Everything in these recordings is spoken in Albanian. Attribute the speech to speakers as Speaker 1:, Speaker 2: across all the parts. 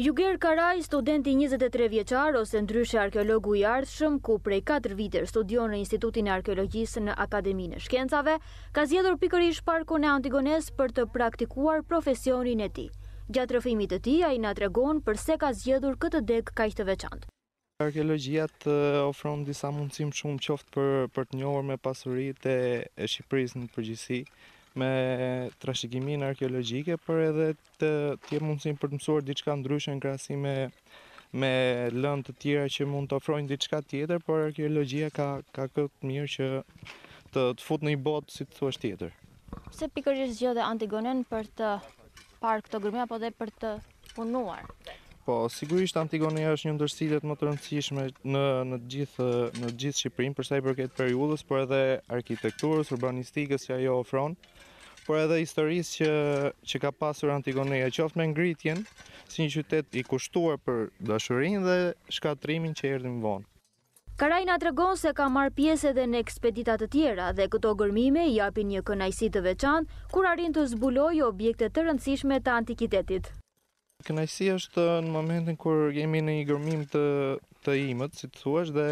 Speaker 1: Juger Karaj, studenti 23 vjeqar ose ndryshe arkeologu i ardhshëm, ku prej 4 viter studion në Institutin e Arkeologjisë në Akademinë e Shkencave, ka pikër i parkun e Antigones për të praktikuar profesionin e ti. Gjatë rëfimit të ti, a i nga të regon përse ka zjedur këtë dek ka të veçantë.
Speaker 2: Arkeologjia ofronë eh, ofron disa mundësim shumë qoftë për, për të njohër me pasurit e, e Shqipërisë në përgjësi, me trashëgimin arkeologjike, por edhe të të jep mundësi për të mësuar diçka ndryshe në krahasim me me lëndë të tjera që mund të ofrojnë diçka tjetër, por arkeologjia ka ka këtë mirë që të të fut në një botë si të thua tjetër.
Speaker 1: Se pikërgjës gjë dhe antigonen për të parë këto grëmja, apo dhe për të punuar?
Speaker 2: po, sigurisht Antigoni është një ndër më të rëndësishme në në të gjithë në të gjithë Shqipërinë për sa i përket periudhës, por edhe arkitekturës, urbanistikës që ajo ofron, por edhe historisë që që ka pasur Antigoneja, qoftë me ngritjen si një qytet i kushtuar për dashurinë dhe shkatrimin që erdhi më vonë.
Speaker 1: Karajna të regon se ka marë pjesë edhe në ekspeditat të tjera dhe këto gërmime i apin një kënajsi të veçan, kur arin të zbuloj objekte të rëndësishme të antikitetit.
Speaker 2: Kënaqësi është në momentin kur jemi në një gërmim të të imët, si të thuash, dhe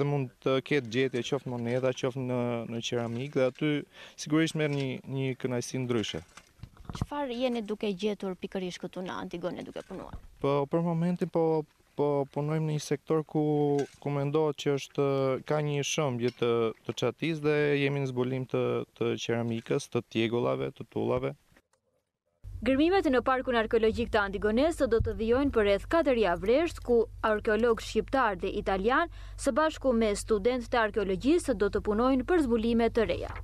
Speaker 2: dhe mund të ketë gjetje qoftë moneda, qoftë në në qeramik dhe aty sigurisht merr një një kënaqësi ndryshe.
Speaker 1: Çfarë jeni duke gjetur pikërisht këtu në Antigone duke punuar?
Speaker 2: Po për momentin po po punojmë në një sektor ku ku mendohet që është ka një shëmbje të të çatis dhe jemi në zbulim të të qeramikës, të tjegullave, të tullave.
Speaker 1: Gërmimet në parkun arkeologjik të Antigones do të dhjojnë për rreth 4 javresh, ku arkeolog shqiptar dhe italian së bashku me student të arkeologjisë do të punojnë për zbulime të reja.